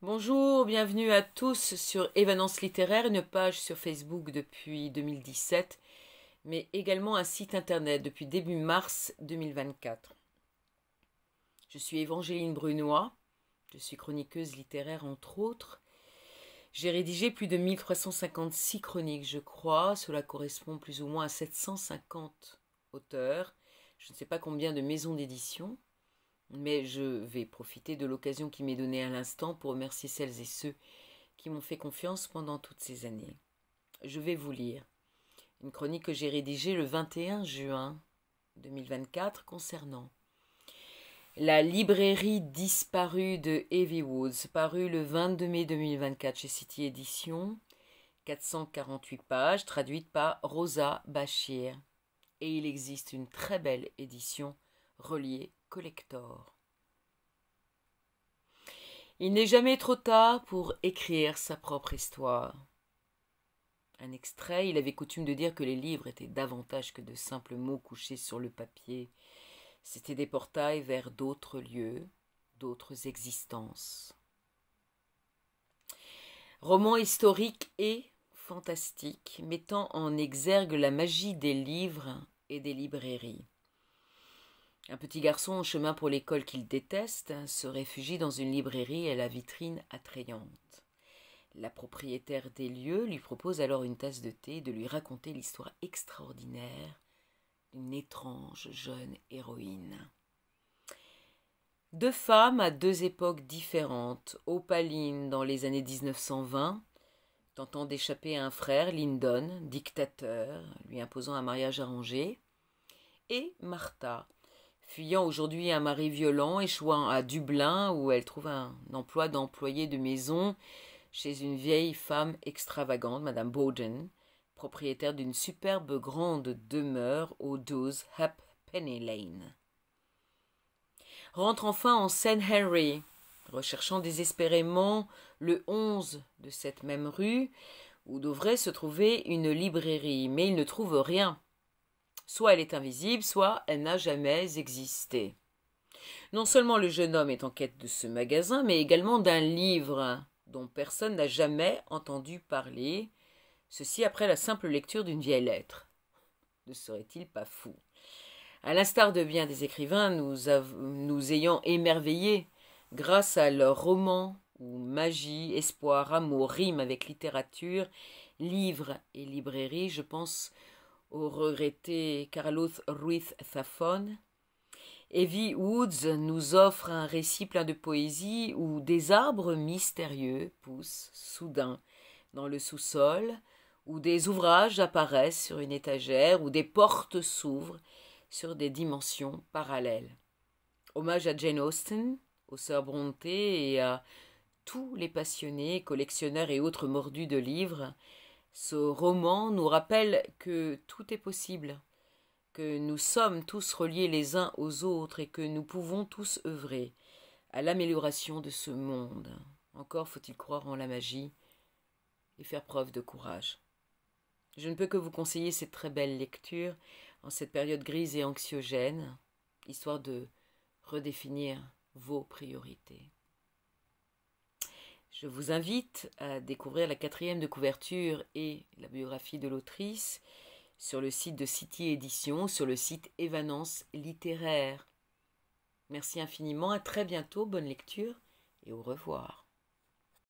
Bonjour, bienvenue à tous sur Évanence littéraire, une page sur Facebook depuis 2017, mais également un site internet depuis début mars 2024. Je suis Évangeline Brunois, je suis chroniqueuse littéraire entre autres. J'ai rédigé plus de 1356 chroniques, je crois, cela correspond plus ou moins à 750 auteurs. Je ne sais pas combien de maisons d'édition. Mais je vais profiter de l'occasion qui m'est donnée à l'instant pour remercier celles et ceux qui m'ont fait confiance pendant toutes ces années. Je vais vous lire une chronique que j'ai rédigée le 21 juin 2024 concernant La librairie disparue de Heavy Woods, parue le 22 mai 2024 chez City Edition, 448 pages, traduite par Rosa Bachir. Et il existe une très belle édition reliée collector. Il n'est jamais trop tard pour écrire sa propre histoire. Un extrait, il avait coutume de dire que les livres étaient davantage que de simples mots couchés sur le papier. C'étaient des portails vers d'autres lieux, d'autres existences. Roman historique et fantastique, mettant en exergue la magie des livres et des librairies. Un petit garçon en chemin pour l'école qu'il déteste se réfugie dans une librairie à la vitrine attrayante. La propriétaire des lieux lui propose alors une tasse de thé et de lui raconter l'histoire extraordinaire d'une étrange jeune héroïne. Deux femmes à deux époques différentes, Opaline dans les années 1920, tentant d'échapper à un frère, Lyndon, dictateur, lui imposant un mariage arrangé, et Martha, fuyant aujourd'hui un mari violent, échouant à Dublin où elle trouve un emploi d'employée de maison chez une vieille femme extravagante, Madame Bowden, propriétaire d'une superbe grande demeure au 12 Penny Lane. Rentre enfin en St. Henry, recherchant désespérément le 11 de cette même rue, où devrait se trouver une librairie, mais il ne trouve rien. Soit elle est invisible, soit elle n'a jamais existé. Non seulement le jeune homme est en quête de ce magasin, mais également d'un livre dont personne n'a jamais entendu parler, ceci après la simple lecture d'une vieille lettre. Ne serait-il pas fou À l'instar de bien des écrivains, nous, nous ayant émerveillés grâce à leurs romans ou magie, espoir, amour rime avec littérature, livres et librairies, je pense au regretté Carlos Ruiz Zafón. Evie Woods nous offre un récit plein de poésie où des arbres mystérieux poussent soudain dans le sous-sol, où des ouvrages apparaissent sur une étagère, où des portes s'ouvrent sur des dimensions parallèles. Hommage à Jane Austen, aux sœurs Brontë et à tous les passionnés, collectionneurs et autres mordus de livres ce roman nous rappelle que tout est possible, que nous sommes tous reliés les uns aux autres et que nous pouvons tous œuvrer à l'amélioration de ce monde. Encore faut-il croire en la magie et faire preuve de courage. Je ne peux que vous conseiller cette très belle lecture en cette période grise et anxiogène, histoire de redéfinir vos priorités. Je vous invite à découvrir la quatrième de couverture et la biographie de l'autrice sur le site de City Édition, sur le site Évanence littéraire. Merci infiniment, à très bientôt, bonne lecture et au revoir.